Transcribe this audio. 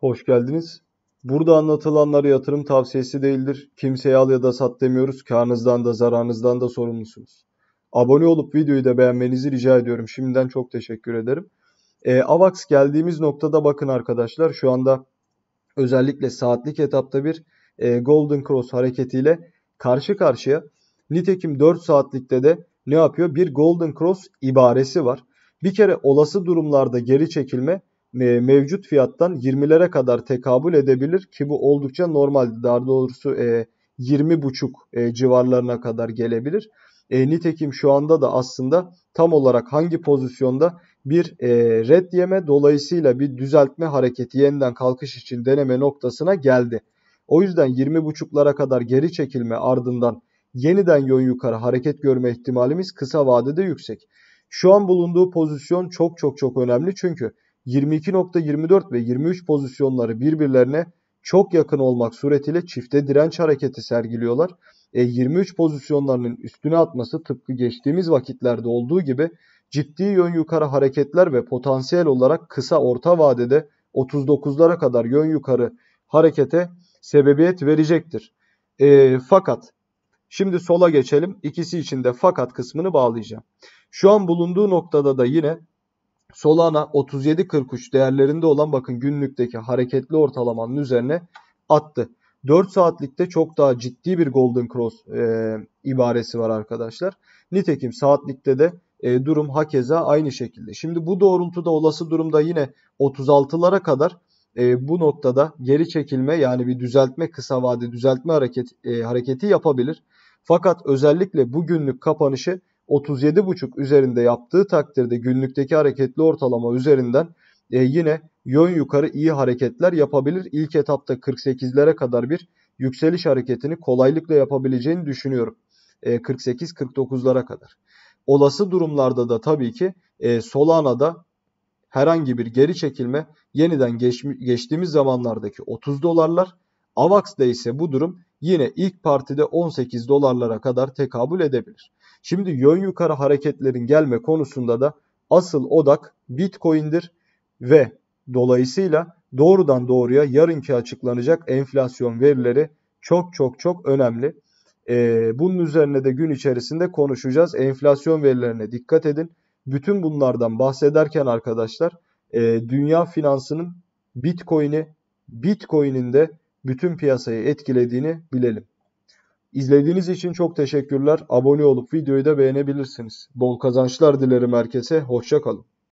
Hoş geldiniz. Burada anlatılanlar yatırım tavsiyesi değildir. Kimseye al ya da sat demiyoruz. Karnınızdan da zararınızdan da sorumlusunuz. Abone olup videoyu da beğenmenizi rica ediyorum. Şimdiden çok teşekkür ederim. E, AVAX geldiğimiz noktada bakın arkadaşlar şu anda özellikle saatlik etapta bir e, Golden Cross hareketiyle karşı karşıya. Nitekim 4 saatlikte de ne yapıyor? Bir Golden Cross ibaresi var. Bir kere olası durumlarda geri çekilme e, mevcut fiyattan 20'lere kadar tekabül edebilir ki bu oldukça normal. Daha doğrusu 20,5 e, e, civarlarına kadar gelebilir. E, nitekim şu anda da aslında tam olarak hangi pozisyonda bir e, red yeme dolayısıyla bir düzeltme hareketi yeniden kalkış için deneme noktasına geldi. O yüzden 20.5'lara kadar geri çekilme ardından yeniden yön yukarı hareket görme ihtimalimiz kısa vadede yüksek. Şu an bulunduğu pozisyon çok çok çok önemli çünkü 22.24 ve 23 pozisyonları birbirlerine çok yakın olmak suretiyle çifte direnç hareketi sergiliyorlar. E, 23 pozisyonlarının üstüne atması tıpkı geçtiğimiz vakitlerde olduğu gibi ciddi yön yukarı hareketler ve potansiyel olarak kısa orta vadede 39'lara kadar yön yukarı harekete sebebiyet verecektir. E, fakat şimdi sola geçelim. İkisi için de fakat kısmını bağlayacağım. Şu an bulunduğu noktada da yine Solana 37.43 değerlerinde olan bakın günlükteki hareketli ortalamanın üzerine attı. 4 saatlikte çok daha ciddi bir Golden Cross e, ibaresi var arkadaşlar. Nitekim saatlikte de e, durum hakeza aynı şekilde. Şimdi bu doğrultuda olası durumda yine 36'lara kadar e, bu noktada geri çekilme yani bir düzeltme kısa vade düzeltme hareket e, hareketi yapabilir. Fakat özellikle bugünlük kapanışı 37.5 üzerinde yaptığı takdirde günlükteki hareketli ortalama üzerinden e, yine yön yukarı iyi hareketler yapabilir. İlk etapta 48'lere kadar bir yükseliş hareketini kolaylıkla yapabileceğini düşünüyorum. E, 48-49'lara kadar. Olası durumlarda da tabii ki e, Solana'da herhangi bir geri çekilme yeniden geç, geçtiğimiz zamanlardaki 30 dolarlar. AVAX'da ise bu durum yine ilk partide 18 dolarlara kadar tekabül edebilir. Şimdi yön yukarı hareketlerin gelme konusunda da asıl odak Bitcoin'dir ve dolayısıyla doğrudan doğruya yarınki açıklanacak enflasyon verileri çok çok çok önemli. Ee, bunun üzerine de gün içerisinde konuşacağız. Enflasyon verilerine dikkat edin. Bütün bunlardan bahsederken arkadaşlar e, dünya finansının Bitcoin'i Bitcoin'in de bütün piyasayı etkilediğini bilelim. İzlediğiniz için çok teşekkürler. Abone olup videoyu da beğenebilirsiniz. Bol kazançlar dilerim herkese. Hoşçakalın.